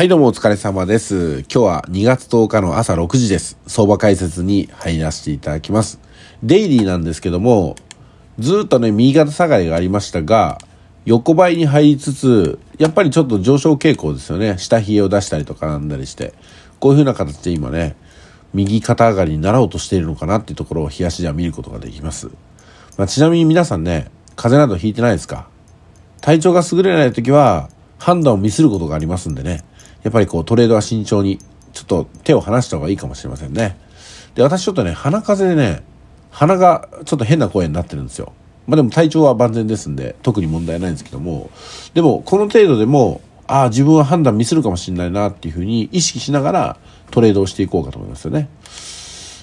はいどうもお疲れ様です。今日は2月10日の朝6時です。相場解説に入らせていただきます。デイリーなんですけども、ずっとね、右肩下がりがありましたが、横ばいに入りつつ、やっぱりちょっと上昇傾向ですよね。下冷えを出したりとかなんだりして。こういう風な形で今ね、右肩上がりになろうとしているのかなっていうところを冷やしでは見ることができます。まあ、ちなみに皆さんね、風邪など引いてないですか体調が優れない時は、判断をミスることがありますんでね。やっぱりこうトレードは慎重に、ちょっと手を離した方がいいかもしれませんね。で、私ちょっとね、鼻風邪でね、鼻がちょっと変な声になってるんですよ。まあでも体調は万全ですんで、特に問題ないんですけども、でもこの程度でも、ああ、自分は判断ミスるかもしれないなっていうふうに意識しながらトレードをしていこうかと思いますよね。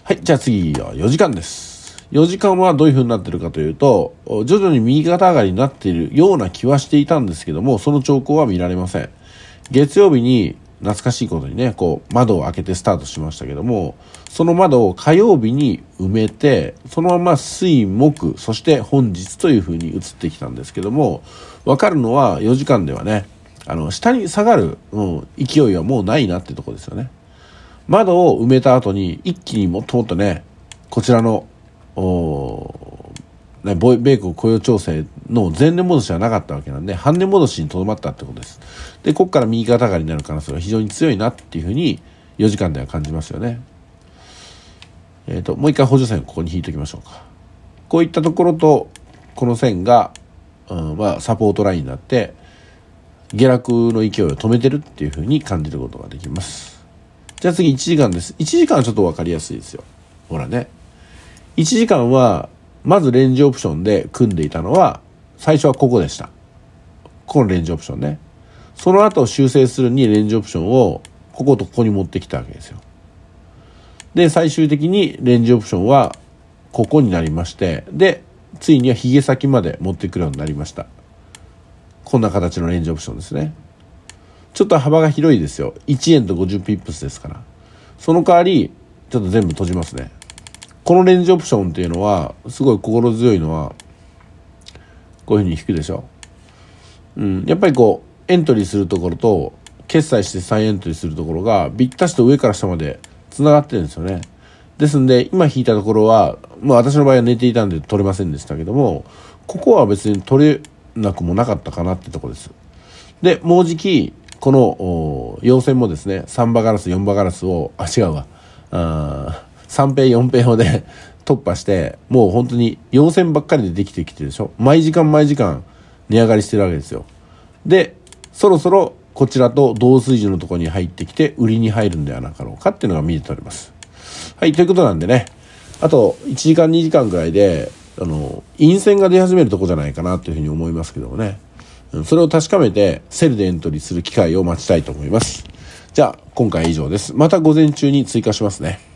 はい、じゃあ次は4時間です。4時間はどういうふうになってるかというと、徐々に右肩上がりになっているような気はしていたんですけども、その兆候は見られません。月曜日に懐かしいことにね、こう、窓を開けてスタートしましたけども、その窓を火曜日に埋めて、そのまま水、木、そして本日という風に移ってきたんですけども、わかるのは4時間ではね、あの、下に下がる、うん、勢いはもうないなってとこですよね。窓を埋めた後に、一気にもっともっとね、こちらの、おね、米国雇用調整の前年戻しはなかったわけなんで、半年戻しにとどまったってことです。で、ここから右肩上がりになる可能性が非常に強いなっていうふうに、4時間では感じますよね。えっ、ー、と、もう一回補助線をここに引いておきましょうか。こういったところと、この線が、うん、まあ、サポートラインになって、下落の勢いを止めてるっていうふうに感じることができます。じゃあ次1時間です。1時間はちょっと分かりやすいですよ。ほらね。1時間は、まずレンジオプションで組んでいたのは、最初はここでした。このレンジオプションね。その後修正するにレンジオプションをこことここに持ってきたわけですよ。で、最終的にレンジオプションはここになりまして、で、ついにはヒゲ先まで持ってくるようになりました。こんな形のレンジオプションですね。ちょっと幅が広いですよ。1円と50ピップスですから。その代わり、ちょっと全部閉じますね。このレンジオプションっていうのは、すごい心強いのは、こういうふうに引くでしょ。うん、やっぱりこうエントリーするところと決済して再エントリーするところがビッタしと上から下までつながってるんですよね。ですんで今引いたところは、まあ、私の場合は寝ていたんで取れませんでしたけどもここは別に取れなくもなかったかなってとこです。でもうじきこの陽線もですね3馬ガラス4馬ガラスをあ違うわ3ペ4ペをで突破して、もう本当に4000ばっかりでできてきてるでしょ毎時間毎時間値上がりしてるわけですよ。で、そろそろこちらと同水準のところに入ってきて、売りに入るんではなかろうかっていうのが見えております。はい、ということなんでね、あと1時間2時間ぐらいで、あの、陰線が出始めるとこじゃないかなというふうに思いますけどもね。それを確かめて、セルでエントリーする機会を待ちたいと思います。じゃあ、今回以上です。また午前中に追加しますね。